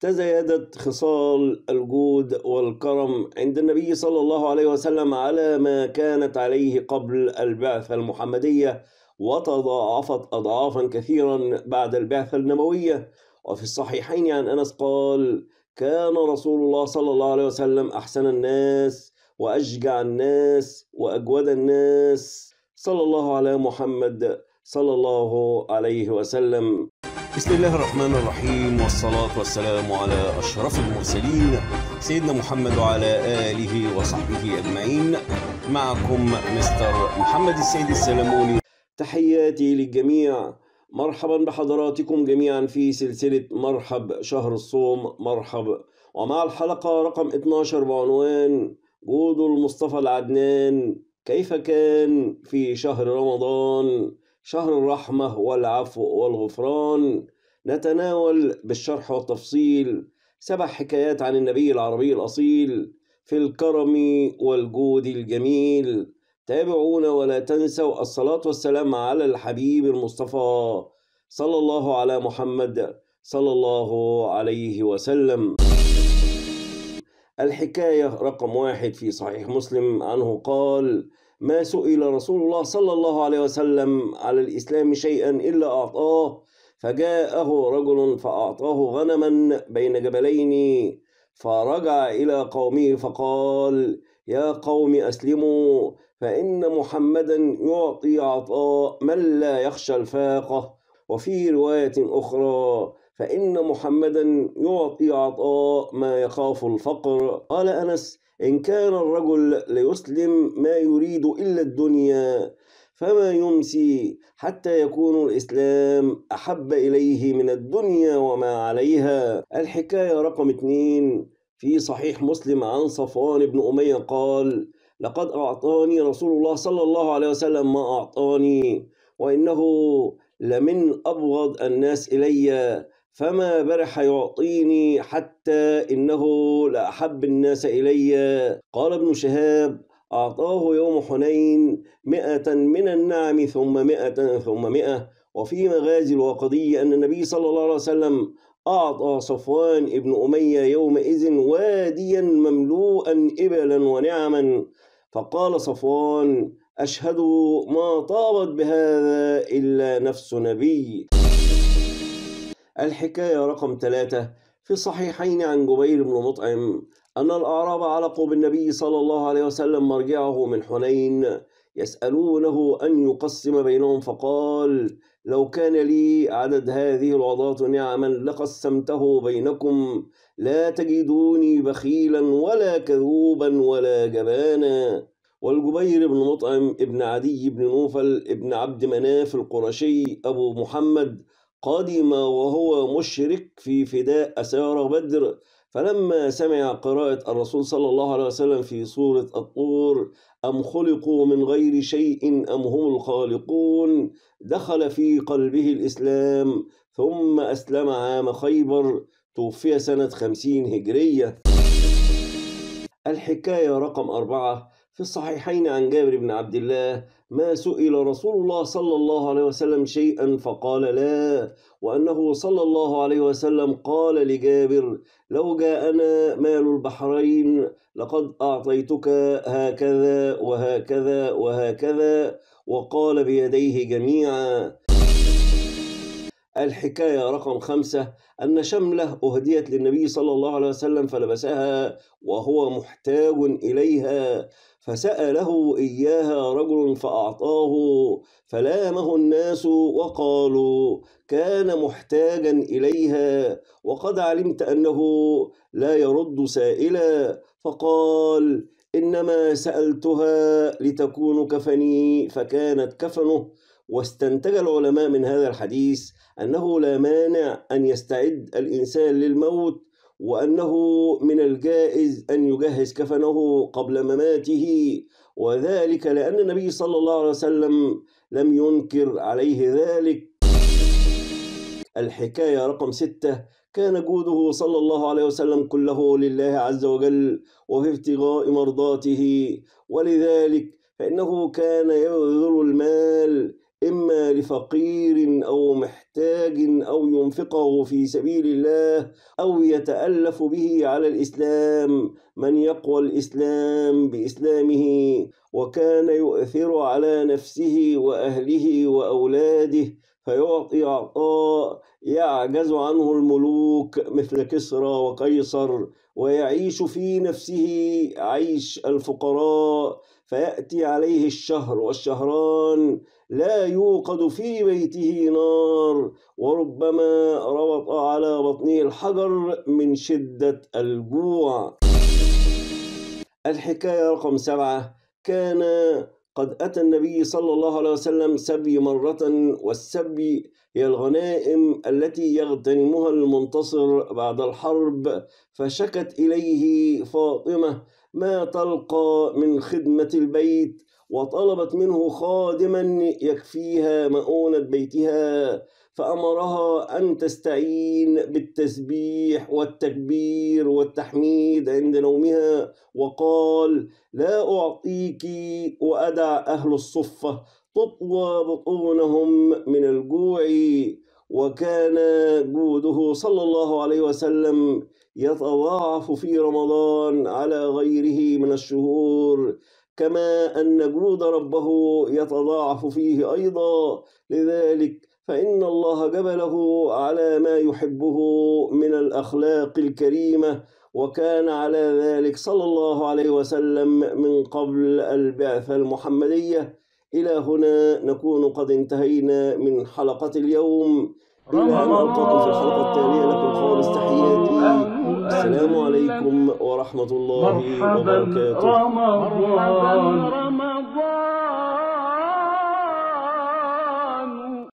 تزايدت خصال الجود والكرم عند النبي صلى الله عليه وسلم على ما كانت عليه قبل البعثة المحمدية وتضاعفت أضعافا كثيرا بعد البعثة النبوية وفي الصحيحين عن أنس قال كان رسول الله صلى الله عليه وسلم أحسن الناس وأشجع الناس وأجود الناس صلى الله على محمد صلى الله عليه وسلم بسم الله الرحمن الرحيم والصلاة والسلام على أشرف المرسلين سيدنا محمد وعلى آله وصحبه أجمعين معكم مستر محمد السيد السلموني تحياتي للجميع مرحبا بحضراتكم جميعا في سلسلة مرحب شهر الصوم مرحب ومع الحلقة رقم 12 بعنوان جود المصطفى العدنان كيف كان في شهر رمضان شهر الرحمة والعفو والغفران نتناول بالشرح والتفصيل سبع حكايات عن النبي العربي الأصيل في الكرم والجود الجميل تابعونا ولا تنسوا الصلاة والسلام على الحبيب المصطفى صلى الله على محمد صلى الله عليه وسلم الحكاية رقم واحد في صحيح مسلم عنه قال ما سئل رسول الله صلى الله عليه وسلم على الإسلام شيئا إلا أعطاه فجاءه رجل فأعطاه غنما بين جبلين فرجع إلى قومه فقال يا قوم أسلموا فإن محمدا يعطي عطاء من لا يخشى الفاقة وفي رواية أخرى فإن محمدا يعطي عطاء ما يخاف الفقر قال أنس إن كان الرجل ليسلم ما يريد إلا الدنيا فما يمسي حتى يكون الإسلام أحب إليه من الدنيا وما عليها الحكاية رقم اثنين في صحيح مسلم عن صفوان بن أمية قال لقد أعطاني رسول الله صلى الله عليه وسلم ما أعطاني وإنه لمن أبغض الناس إلي فما برح يعطيني حتى إنه لأحب الناس إلي قال ابن شهاب أعطاه يوم حنين مئة من النعم ثم مئة ثم مئة وفي مغازي الوقدي أن النبي صلى الله عليه وسلم أعطى صفوان ابن أمية يومئذ واديا مملوءا إبلا ونعما فقال صفوان أشهد ما طابت بهذا إلا نفس نبي الحكاية رقم ثلاثة في الصحيحين عن جبير بن مطعم أن الأعراب علقوا بالنبي صلى الله عليه وسلم مرجعه من حنين يسألونه أن يقسم بينهم فقال لو كان لي عدد هذه العضات نعما لقسمته بينكم لا تجدوني بخيلا ولا كذوبا ولا جبانا والجبير بن مطعم ابن عدي بن نوفل ابن عبد مناف القرشي أبو محمد قدم وهو مشرك في فداء أسار بدر فلما سمع قراءة الرسول صلى الله عليه وسلم في سورة الطور أم خلقوا من غير شيء أم هم الخالقون دخل في قلبه الإسلام ثم أسلم عام خيبر توفي سنة خمسين هجرية الحكاية رقم أربعة في الصحيحين عن جابر بن عبد الله ما سئل رسول الله صلى الله عليه وسلم شيئا فقال لا وأنه صلى الله عليه وسلم قال لجابر لو جاءنا مال البحرين لقد أعطيتك هكذا وهكذا وهكذا وقال بيديه جميعا الحكاية رقم خمسة أن شملة أهديت للنبي صلى الله عليه وسلم فلبسها وهو محتاج إليها فسأله إياها رجل فأعطاه فلامه الناس وقالوا كان محتاجا إليها وقد علمت أنه لا يرد سائلا فقال إنما سألتها لتكون كفني فكانت كفنه واستنتج العلماء من هذا الحديث أنه لا مانع أن يستعد الإنسان للموت وأنه من الجائز أن يجهز كفنه قبل مماته وذلك لأن النبي صلى الله عليه وسلم لم ينكر عليه ذلك الحكاية رقم ستة كان جوده صلى الله عليه وسلم كله لله عز وجل وفي ابتغاء مرضاته ولذلك فإنه كان يبذل المال إما لفقير أو محتاج أو ينفقه في سبيل الله أو يتألف به على الإسلام من يقوى الإسلام بإسلامه وكان يؤثر على نفسه وأهله وأولاده فيعطي عطاء يعجز عنه الملوك مثل كسرى وقيصر ويعيش في نفسه عيش الفقراء فيأتي عليه الشهر والشهران لا يوقد في بيته نار وربما ربط على بطنه الحجر من شدة الجوع الحكاية رقم سبعة كان قد أتى النبي صلى الله عليه وسلم سبي مرة والسبي هي الغنائم التي يغتنمها المنتصر بعد الحرب فشكت إليه فاطمة ما تلقى من خدمة البيت وطلبت منه خادما يكفيها مؤونة بيتها فأمرها أن تستعين بالتسبيح والتكبير والتحميد عند نومها وقال لا أعطيك وأدع أهل الصفة تطوى بطونهم من الجوع وكان جوده صلى الله عليه وسلم يتضاعف في رمضان على غيره من الشهور كما أن جود ربه يتضاعف فيه أيضا لذلك فإن الله جبله على ما يحبه من الأخلاق الكريمة وكان على ذلك صلى الله عليه وسلم من قبل البعثة المحمدية إلى هنا نكون قد انتهينا من حلقة اليوم إلى أن ألقاكم في الحلقة التالية لكم خالص تحياتي السلام عليكم ورحمة الله وبركاته